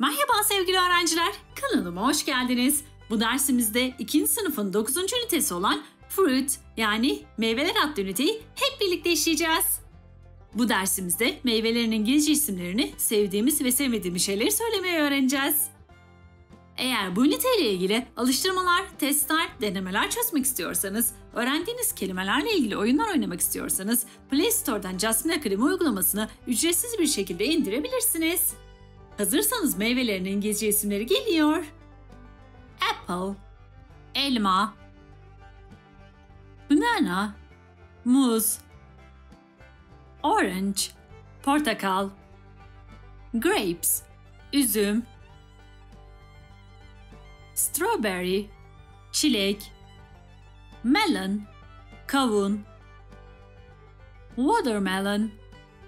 Merhaba sevgili öğrenciler, kanalıma hoş geldiniz. Bu dersimizde 2. sınıfın 9. ünitesi olan Fruit yani meyveler adlı üniteyi hep birlikte işleyeceğiz. Bu dersimizde meyvelerin İngilizce isimlerini sevdiğimiz ve sevmediğimiz şeyleri söylemeyi öğreneceğiz. Eğer bu üniteyle ilgili alıştırmalar, testler, denemeler çözmek istiyorsanız, öğrendiğiniz kelimelerle ilgili oyunlar oynamak istiyorsanız Play Store'dan Jasmine Akademi uygulamasını ücretsiz bir şekilde indirebilirsiniz. Hazırsanız meyvelerin İngilizce isimleri geliyor. Apple, elma, banana, muz, orange, portakal, grapes, üzüm, strawberry, çilek, melon, kavun, watermelon,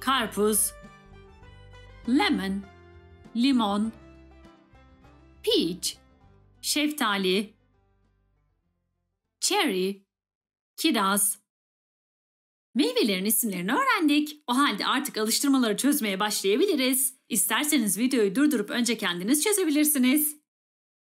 karpuz, lemon, limon, peach, şeftali, cherry, kiraz. Meyvelerin isimlerini öğrendik. O halde artık alıştırmaları çözmeye başlayabiliriz. İsterseniz videoyu durdurup önce kendiniz çözebilirsiniz.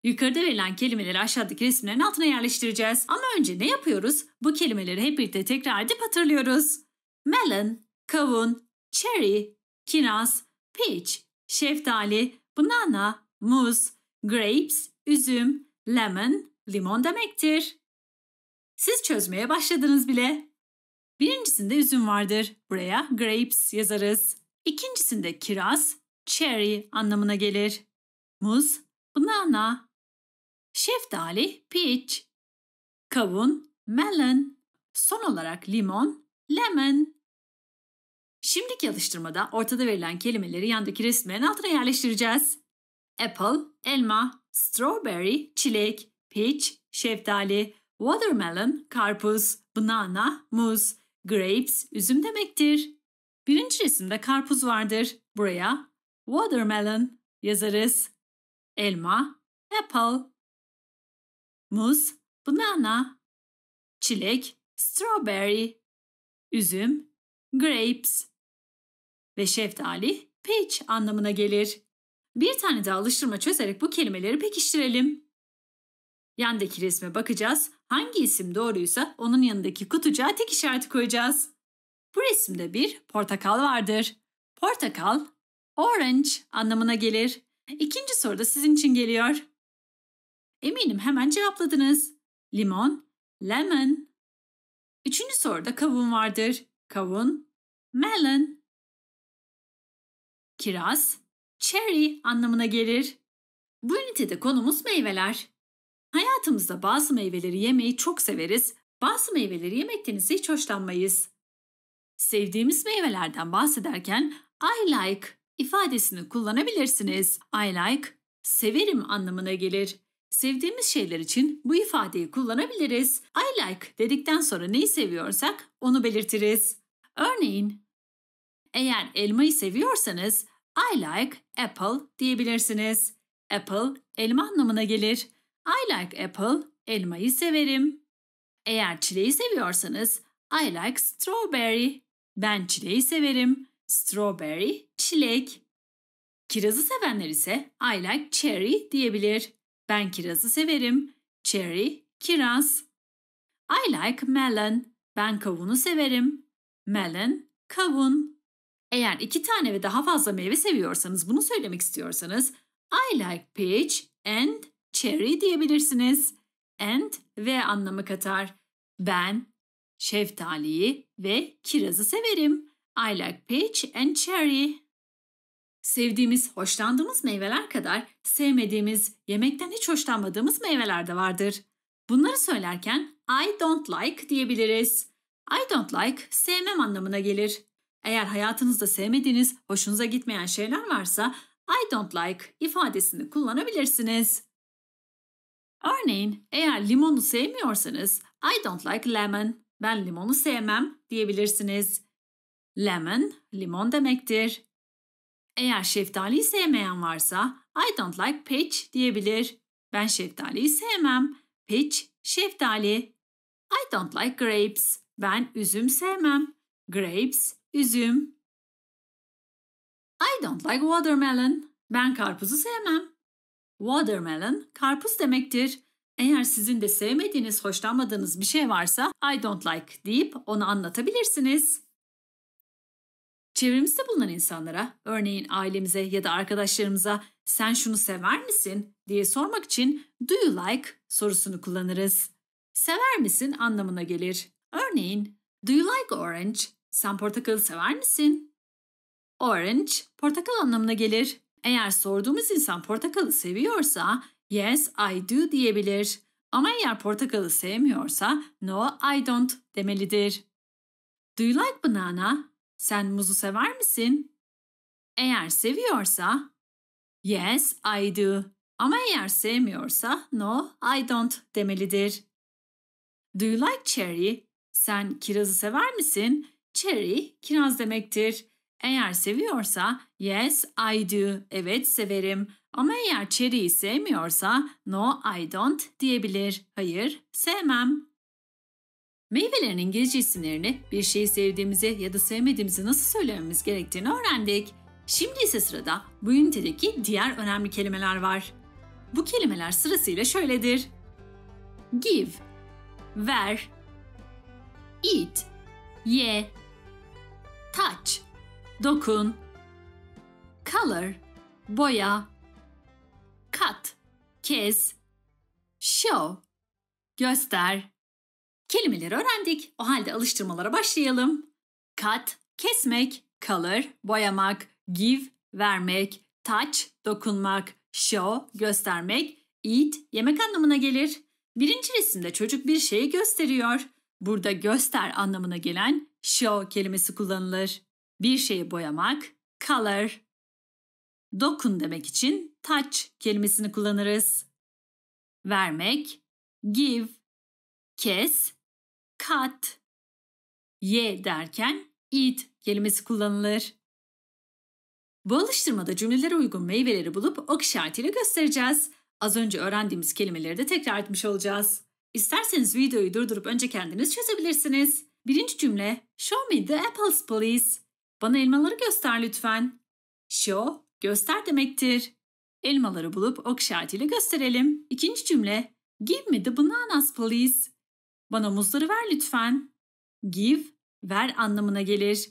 Yukarıda verilen kelimeleri aşağıdaki resimlerin altına yerleştireceğiz. Ama önce ne yapıyoruz? Bu kelimeleri hep birlikte tekrar edip hatırlıyoruz. Melon, kavun, cherry, kiraz, peach, şeftali, banana, muz, grapes, üzüm, lemon, limon demektir. Siz çözmeye başladınız bile. Birincisinde üzüm vardır. Buraya grapes yazarız. İkincisinde kiraz, cherry anlamına gelir. Muz, banana. Şeftali, peach. Kavun, melon. Son olarak limon, lemon. Şimdiki alıştırmada ortada verilen kelimeleri yandaki resmlerin altına yerleştireceğiz. Apple, elma, strawberry, çilek, peach, şeftali, watermelon, karpuz, banana, muz, grapes, üzüm demektir. Birinci resimde karpuz vardır. Buraya watermelon yazarız. Elma, apple. Muz, banana. Çilek, strawberry. Üzüm, grapes ve şeftali peach anlamına gelir. Bir tane daha alıştırma çözerek bu kelimeleri pekiştirelim. Yandaki resme bakacağız. Hangi isim doğruysa onun yanındaki kutucuğa tek işareti koyacağız. Bu resimde bir portakal vardır. Portakal, orange anlamına gelir. İkinci soru da sizin için geliyor. Eminim hemen cevapladınız. Limon, lemon. Üçüncü soruda kavun vardır. Kavun, melon. Kiraz, cherry anlamına gelir. Bu ünitede konumuz meyveler. Hayatımızda bazı meyveleri yemeyi çok severiz, bazı meyveleri yemekten ise hiç hoşlanmayız. Sevdiğimiz meyvelerden bahsederken I like ifadesini kullanabilirsiniz. I like, severim anlamına gelir. Sevdiğimiz şeyler için bu ifadeyi kullanabiliriz. I like dedikten sonra neyi seviyorsak onu belirtiriz. Örneğin eğer elmayı seviyorsanız I like apple diyebilirsiniz. Apple elma anlamına gelir. I like apple, elmayı severim. Eğer çileği seviyorsanız I like strawberry. Ben çileği severim. Strawberry, çilek. Kirazı sevenler ise I like cherry diyebilir. Ben kirazı severim. Cherry, kiraz. I like melon. Ben kavunu severim. Melon, kavun. Eğer iki tane ve daha fazla meyve seviyorsanız bunu söylemek istiyorsanız I like peach and cherry diyebilirsiniz. And ve anlamı katar. Ben şeftaliyi ve kirazı severim. I like peach and cherry. Sevdiğimiz, hoşlandığımız meyveler kadar sevmediğimiz, yemekten hiç hoşlanmadığımız meyveler de vardır. Bunları söylerken I don't like diyebiliriz. I don't like sevmem anlamına gelir. Eğer hayatınızda sevmediğiniz, hoşunuza gitmeyen şeyler varsa I don't like ifadesini kullanabilirsiniz. Örneğin eğer limonu sevmiyorsanız I don't like lemon, ben limonu sevmem diyebilirsiniz. Lemon, limon demektir. Eğer şeftaliyi sevmeyen varsa I don't like peach diyebilir. Ben şeftaliyi sevmem. Peach, şeftali. I don't like grapes. Ben üzüm sevmem. Grapes, üzüm. I don't like watermelon. Ben karpuzu sevmem. Watermelon karpuz demektir. Eğer sizin de sevmediğiniz, hoşlanmadığınız bir şey varsa I don't like deyip onu anlatabilirsiniz. Çevremizde bulunan insanlara, örneğin ailemize ya da arkadaşlarımıza sen şunu sever misin diye sormak için do you like sorusunu kullanırız. Sever misin anlamına gelir. Örneğin do you like orange? Sen portakalı sever misin? Orange, portakal anlamına gelir. Eğer sorduğumuz insan portakalı seviyorsa yes I do diyebilir. Ama eğer portakalı sevmiyorsa no I don't demelidir. Do you like banana? Sen muzu sever misin? Eğer seviyorsa yes I do. Ama eğer sevmiyorsa no I don't demelidir. Do you like cherry? Sen kirazı sever misin? Cherry kiraz demektir. Eğer seviyorsa yes I do, evet severim. Ama eğer cherry'i sevmiyorsa no I don't diyebilir. Hayır, sevmem. Meyvelerin İngilizce isimlerini bir şeyi sevdiğimizi ya da sevmediğimizi nasıl söylememiz gerektiğini öğrendik. Şimdi ise sırada bu ünitedeki diğer önemli kelimeler var. Bu kelimeler sırasıyla şöyledir. Give, ver, eat, ye, touch dokun color boya cut kes show göster Kelimeleri öğrendik. O halde alıştırmalara başlayalım. Cut kesmek, color boyamak, give vermek, touch dokunmak, show göstermek, eat yemek anlamına gelir. Birinci resimde çocuk bir şeyi gösteriyor burada göster anlamına gelen show kelimesi kullanılır. Bir şeyi boyamak, color. Dokun demek için touch kelimesini kullanırız. Vermek, give. Kes, cut. Ye derken eat kelimesi kullanılır. Bu alıştırmada cümlelere uygun meyveleri bulup ok işaretiyle göstereceğiz. Az önce öğrendiğimiz kelimeleri de tekrar etmiş olacağız. İsterseniz videoyu durdurup önce kendiniz çözebilirsiniz. Birinci cümle Show me the apples please. Bana elmaları göster lütfen. Show göster demektir. Elmaları bulup ok işaretiyle gösterelim. İkinci cümle Give me the bananas please. Bana muzları ver lütfen. Give ver anlamına gelir.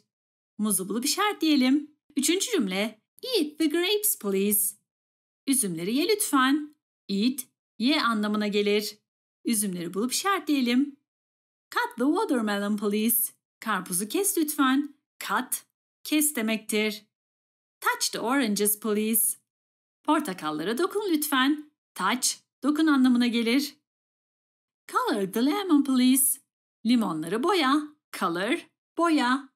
Muzu bulup işaretleyelim. Üçüncü cümle Eat the grapes please. Üzümleri ye lütfen. Eat ye anlamına gelir. Üzümleri bulup işaretleyelim. Cut the watermelon please. Karpuzu kes lütfen. Cut, kes demektir. Touch the oranges please. Portakallara dokun lütfen. Touch, dokun anlamına gelir. Color the lemon please. Limonları boya. Color, boya.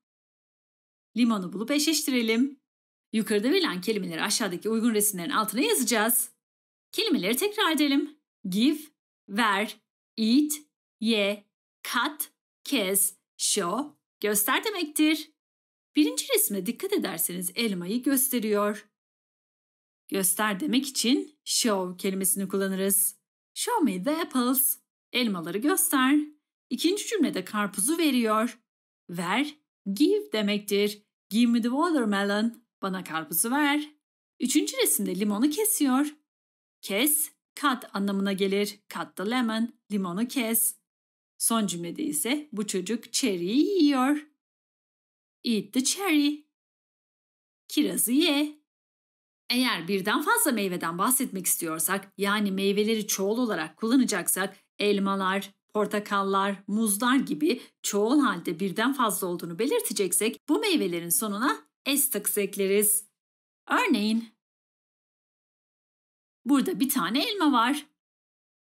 Limonu bulup eşleştirelim. Yukarıda verilen kelimeleri aşağıdaki uygun resimlerin altına yazacağız. Kelimeleri tekrar edelim. Give, ver, eat, ye, kat, kez, show, göster demektir. Birinci resme dikkat ederseniz elmayı gösteriyor. Göster demek için show kelimesini kullanırız. Show me the apples. Elmaları göster. İkinci cümlede karpuzu veriyor. Ver, give demektir. Give me the watermelon. Bana karpuzu ver. Üçüncü resimde limonu kesiyor. Kes, cut anlamına gelir. Cut the lemon, limonu kes. Son cümlede ise bu çocuk cherry'i yiyor. Eat the cherry. Kirazı ye. Eğer birden fazla meyveden bahsetmek istiyorsak, yani meyveleri çoğul olarak kullanacaksak, elmalar, portakallar, muzlar gibi çoğul halde birden fazla olduğunu belirteceksek bu meyvelerin sonuna s takısı ekleriz. Örneğin Burada bir tane elma var.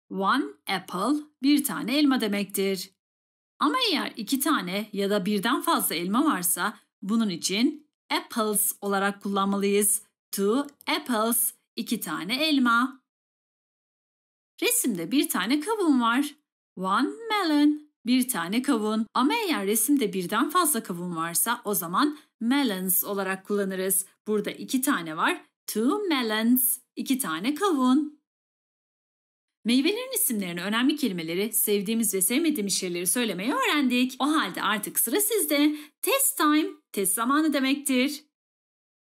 One apple bir tane elma demektir. Ama eğer iki tane ya da birden fazla elma varsa bunun için apples olarak kullanmalıyız. Two apples iki tane elma. Resimde bir tane kavun var. One melon bir tane kavun. Ama eğer resimde birden fazla kavun varsa o zaman melons olarak kullanırız. Burada iki tane var two melons, iki tane kavun. Meyvelerin isimlerini, önemli kelimeleri, sevdiğimiz ve sevmediğimiz şeyleri söylemeyi öğrendik. O halde artık sıra sizde. Test time, test zamanı demektir.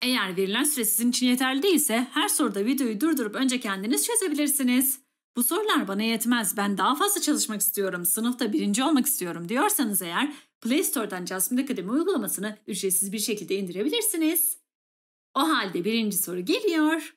Eğer verilen süre sizin için yeterli değilse her soruda videoyu durdurup önce kendiniz çözebilirsiniz. Bu sorular bana yetmez, ben daha fazla çalışmak istiyorum, sınıfta birinci olmak istiyorum diyorsanız eğer Play Store'dan Jasmine Akademi uygulamasını ücretsiz bir şekilde indirebilirsiniz. O halde birinci soru geliyor.